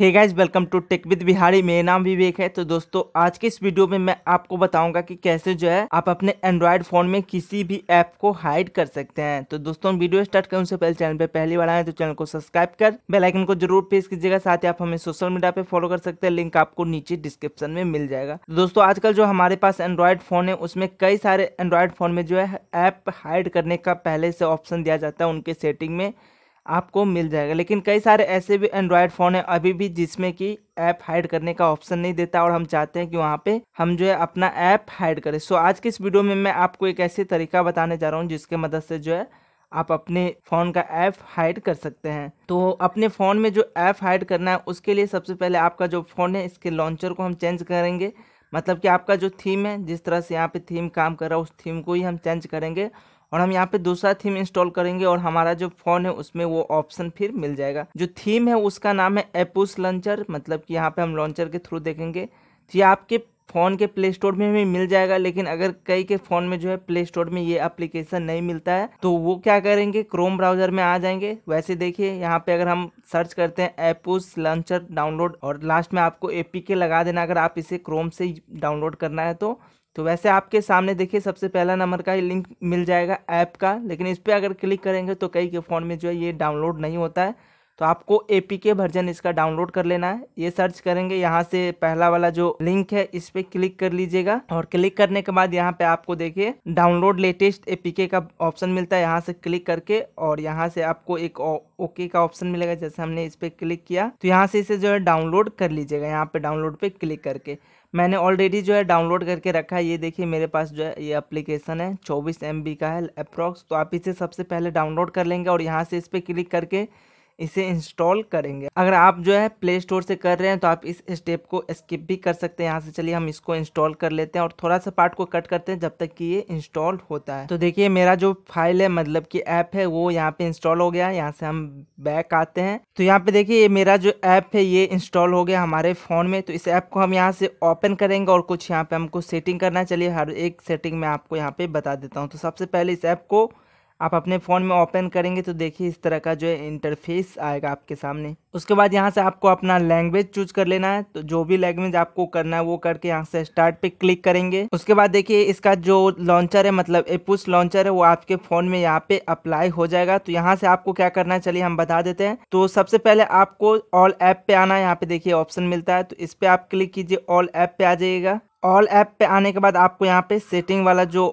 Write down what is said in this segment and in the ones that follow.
hey guys welcome to tech with Bihari मेरा नाम विवेक है तो दोस्तों आज के इस वीडियो में मैं आपको बताऊंगा कि कैसे जो है आप अपने एंड्रॉयड फोन में किसी भी ऐप को हाइड कर सकते हैं तो दोस्तों वीडियो स्टार्ट करने से पहले चैनल पे पहली बार आए तो चैनल को सब्सक्राइब कर बेलाइकन को जरूर प्रेस कीजिएगा साथ ही आप हमें सोशल मीडिया पे फॉलो कर सकते हैं लिंक आपको नीचे डिस्क्रिप्शन में मिल जाएगा तो दोस्तों आजकल जो हमारे पास एंड्रॉयड फोन है उसमें कई सारे एंड्रॉयड फोन में जो है ऐप हाइड करने का पहले से ऑप्शन दिया जाता है उनके सेटिंग में आपको मिल जाएगा लेकिन कई सारे ऐसे भी एंड्रॉयड फ़ोन है अभी भी जिसमें कि ऐप हाइड करने का ऑप्शन नहीं देता और हम चाहते हैं कि वहाँ पे हम जो है अपना ऐप हाइड करें सो आज की इस वीडियो में मैं आपको एक ऐसे तरीका बताने जा रहा हूँ जिसके मदद से जो है आप अपने फ़ोन का ऐप हाइड कर सकते हैं तो अपने फ़ोन में जो ऐप हाइड करना है उसके लिए सबसे पहले आपका जो फ़ोन है इसके लॉन्चर को हम चेंज करेंगे मतलब कि आपका जो थीम है जिस तरह से यहाँ पे थीम काम कर रहा है उस थीम को ही हम चेंज करेंगे और हम यहाँ पे दूसरा थीम इंस्टॉल करेंगे और हमारा जो फ़ोन है उसमें वो ऑप्शन फिर मिल जाएगा जो थीम है उसका नाम है एपूस लॉन्चर मतलब कि यहाँ पे हम लॉन्चर के थ्रू देखेंगे तो ये आपके फ़ोन के प्ले स्टोर में भी मिल जाएगा लेकिन अगर कई के फ़ोन में जो है प्ले स्टोर में ये एप्लीकेशन नहीं मिलता है तो वो क्या करेंगे क्रोम ब्राउज़र में आ जाएंगे वैसे देखिए यहाँ पे अगर हम सर्च करते हैं एपूस लॉन्चर डाउनलोड और लास्ट में आपको ए लगा देना अगर आप इसे क्रोम से डाउनलोड करना है तो तो वैसे आपके सामने देखिए सबसे पहला नंबर का ये लिंक मिल जाएगा ऐप का लेकिन इस पर अगर क्लिक करेंगे तो कई के फ़ोन में जो है ये डाउनलोड नहीं होता है तो आपको ए वर्जन इसका डाउनलोड कर लेना है ये सर्च करेंगे यहाँ से पहला वाला जो लिंक है इस पर क्लिक कर लीजिएगा और क्लिक करने के बाद यहाँ पे आपको देखिए डाउनलोड लेटेस्ट ए का ऑप्शन मिलता है यहाँ से क्लिक करके और यहाँ से आपको एक ओके का ऑप्शन मिलेगा जैसे हमने इस पर क्लिक किया तो यहाँ से इसे जो है डाउनलोड कर लीजिएगा यहाँ पे डाउनलोड पे क्लिक करके मैंने ऑलरेडी जो है डाउनलोड करके रखा है ये देखिए मेरे पास जो है ये एप्लीकेशन है चौबीस एम का है अप्रॉक्स तो आप इसे सबसे पहले डाउनलोड कर लेंगे और यहाँ से इस पर क्लिक करके इसे इंस्टॉल करेंगे अगर आप जो है प्ले स्टोर से कर रहे हैं तो आप इस स्टेप को स्किप भी कर सकते हैं यहाँ से चलिए हम इसको इंस्टॉल कर लेते हैं और थोड़ा सा पार्ट को कट करते हैं जब तक कि ये इंस्टॉल होता है तो देखिए मेरा जो फाइल है मतलब कि ऐप है वो यहाँ पे इंस्टॉल हो गया यहाँ से हम बैक आते हैं तो यहाँ पे देखिए मेरा जो ऐप है ये इंस्टॉल हो गया हमारे फ़ोन में तो इस ऐप को हम यहाँ से ओपन करेंगे और कुछ यहाँ पे हमको सेटिंग करना है चलिए हर एक सेटिंग में आपको यहाँ पे बता देता हूँ तो सबसे पहले इस ऐप को आप अपने फ़ोन में ओपन करेंगे तो देखिए इस तरह का जो है इंटरफेस आएगा आपके सामने उसके बाद यहाँ से आपको अपना लैंग्वेज चूज कर लेना है तो जो भी लैंग्वेज आपको करना है वो करके यहाँ से स्टार्ट पे क्लिक करेंगे उसके बाद देखिए इसका जो लॉन्चर है मतलब एपुस लॉन्चर है वो आपके फ़ोन में यहाँ पे अप्लाई हो जाएगा तो यहाँ से आपको क्या करना है चलिए हम बता देते हैं तो सबसे पहले आपको ऑल ऐप पे आना है यहाँ पे देखिए ऑप्शन मिलता है तो इस पर आप क्लिक कीजिए ऑल ऐप पे आ जाइएगा ऑल ऐप पे आने के बाद आपको यहाँ पे सेटिंग वाला जो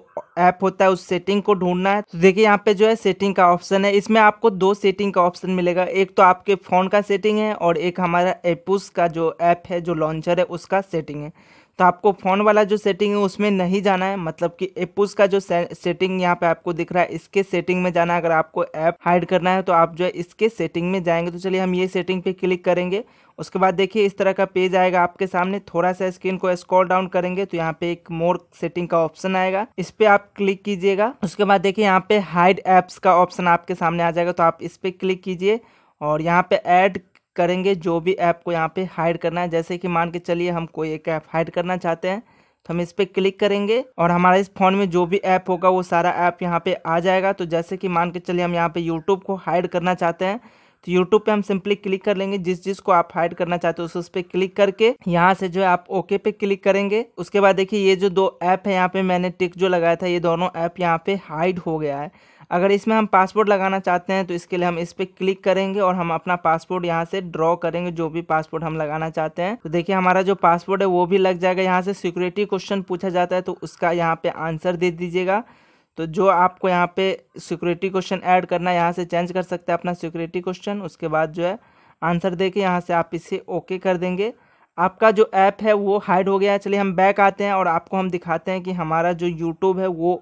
ऐप होता है उस सेटिंग को ढूंढना है तो देखिए यहाँ पे जो है सेटिंग का ऑप्शन है इसमें आपको दो सेटिंग का ऑप्शन मिलेगा एक तो आपके फ़ोन का सेटिंग है और एक हमारा एपूस का जो ऐप है जो लॉन्चर है उसका सेटिंग है तो आपको फ़ोन वाला जो सेटिंग है उसमें नहीं जाना है मतलब कि एपूस का जो सेटिंग यहाँ पे आपको दिख रहा है इसके सेटिंग में जाना है अगर आपको ऐप हाइड करना है तो आप जो है इसके सेटिंग में जाएंगे तो चलिए हम ये सेटिंग पे क्लिक करेंगे उसके बाद देखिए इस तरह का पेज आएगा आपके सामने थोड़ा सा स्क्रीन को स्क्रॉल डाउन करेंगे तो यहाँ पे एक मोर सेटिंग का ऑप्शन आएगा इस पर आप क्लिक कीजिएगा उसके बाद देखिए यहाँ पे हाइड ऐप्स का ऑप्शन आपके सामने आ जाएगा तो आप इस पर क्लिक कीजिए और यहाँ पे ऐड करेंगे जो भी ऐप को यहाँ पे हाइड करना है जैसे कि मान के चलिए हम कोई एक ऐप हाइड करना चाहते हैं तो हम इस पर क्लिक करेंगे और हमारे इस फ़ोन में जो भी ऐप होगा वो सारा ऐप यहाँ पे आ जाएगा तो जैसे कि मान के चलिए हम यहाँ पे यूट्यूब को हाइड करना चाहते हैं तो यूट्यूब पे हम सिंपली क्लिक कर लेंगे जिस चीज़ को आप हाइड करना चाहते हो उस उस पर क्लिक करके यहाँ से जो है आप ओके पे क्लिक करेंगे उसके बाद देखिए ये जो दो ऐप है यहाँ पे मैंने टिक जो लगाया था ये दोनों ऐप यहाँ पे हाइड हो गया है अगर इसमें हम पासपोर्ट लगाना चाहते हैं तो इसके लिए हम इस पर क्लिक करेंगे और हम अपना पासपोर्ट यहाँ से ड्रॉ करेंगे जो भी पासपोर्ट हम लगाना चाहते हैं तो देखिए हमारा जो पासपोर्ट है वो भी लग जाएगा यहाँ से सिक्योरिटी क्वेश्चन पूछा जाता है तो उसका यहाँ पे आंसर दे दीजिएगा तो जो आपको यहाँ पे सिक्योरिटी क्वेश्चन ऐड करना है यहाँ से चेंज कर सकते हैं अपना सिक्योरिटी क्वेश्चन उसके बाद जो है आंसर दे के यहाँ से आप इसे ओके कर देंगे आपका जो ऐप है वो हाइड हो गया है चलिए हम बैक आते हैं और आपको हम दिखाते हैं कि हमारा जो यूट्यूब है वो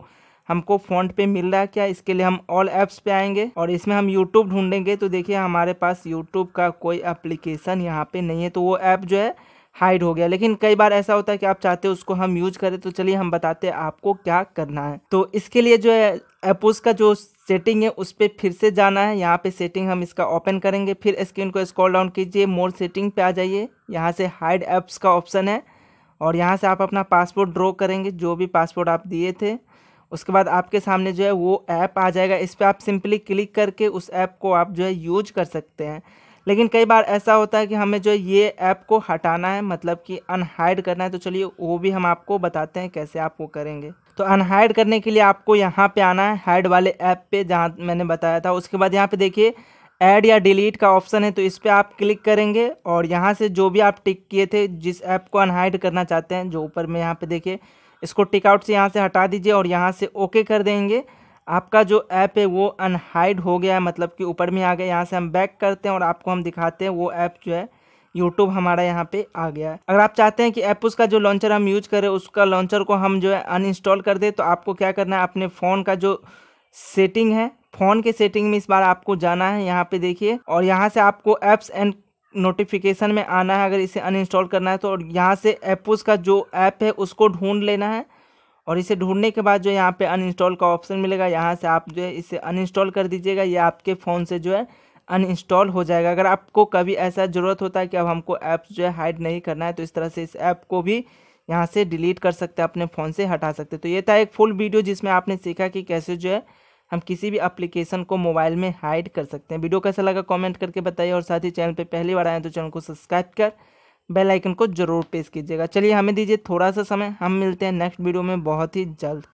हमको फ़ॉन्ट पे मिल रहा है क्या इसके लिए हम ऑल ऐप्स पे आएंगे और इसमें हम यूट्यूब ढूंढेंगे तो देखिए हमारे पास यूट्यूब का कोई एप्लीकेशन यहाँ पे नहीं है तो वो ऐप जो है हाइड हो गया लेकिन कई बार ऐसा होता है कि आप चाहते हो उसको हम यूज करें तो चलिए हम बताते हैं आपको क्या करना है तो इसके लिए जो है एपोज का जो सेटिंग है उस पर फिर से जाना है यहाँ पे सेटिंग हम इसका ओपन करेंगे फिर स्क्रीन को स्क्रॉल डाउन कीजिए मोर सेटिंग पे आ जाइए यहाँ से हाइड ऐप्स का ऑप्शन है और यहाँ से आप अपना पासपोर्ट ड्रॉ करेंगे जो भी पासपोर्ट आप दिए थे उसके बाद आपके सामने जो है वो ऐप आ जाएगा इस पर आप सिंपली क्लिक करके उस ऐप को आप जो है यूज कर सकते हैं लेकिन कई बार ऐसा होता है कि हमें जो ये ऐप को हटाना है मतलब कि अनहाइड करना है तो चलिए वो भी हम आपको बताते हैं कैसे आप वो करेंगे तो अनहाइड करने के लिए आपको यहाँ पे आना है हाइड वाले ऐप पे जहाँ मैंने बताया था उसके बाद यहाँ पे देखिए ऐड या डिलीट का ऑप्शन है तो इस पर आप क्लिक करेंगे और यहाँ से जो भी आप टिक किए थे जिस ऐप को अनहाइड करना चाहते हैं जो ऊपर में यहाँ पर देखिए इसको टिकआउट से यहाँ से हटा दीजिए और यहाँ से ओके कर देंगे आपका जो ऐप है वो अनहाइड हो गया है मतलब कि ऊपर में आ गया यहाँ से हम बैक करते हैं और आपको हम दिखाते हैं वो ऐप जो है यूट्यूब हमारा यहाँ पे आ गया है अगर आप चाहते हैं कि ऐप उसका जो लॉन्चर हम यूज करें उसका लॉन्चर को हम जो है अनइंस्टॉल कर दें तो आपको क्या करना है अपने फ़ोन का जो सेटिंग है फ़ोन के सेटिंग में इस बार आपको जाना है यहाँ पे देखिए और यहाँ से आपको ऐप्स एंड नोटिफिकेशन में आना है अगर इसे अनइंस्टॉल करना है तो और यहाँ से एपोज का जो ऐप है उसको ढूंढ लेना है और इसे ढूंढने के बाद जो यहाँ पे अनइंस्टॉल का ऑप्शन मिलेगा यहाँ से आप जो है इसे अनइंस्टॉल कर दीजिएगा ये आपके फ़ोन से जो है अनइंस्टॉल हो जाएगा अगर आपको कभी ऐसा ज़रूरत होता है कि अब हमको ऐप्स जो है हाइड नहीं करना है तो इस तरह से इस ऐप को भी यहाँ से डिलीट कर सकते हैं अपने फ़ोन से हटा सकते हैं तो ये था एक फुल वीडियो जिसमें आपने सीखा कि कैसे जो है हम किसी भी एप्लीकेशन को मोबाइल में हाइड कर सकते हैं वीडियो कैसा लगा कमेंट करके बताइए और साथ ही चैनल पे पहली बार आए तो चैनल को सब्सक्राइब कर बेल आइकन को जरूर प्रेस कीजिएगा चलिए हमें दीजिए थोड़ा सा समय हम मिलते हैं नेक्स्ट वीडियो में बहुत ही जल्द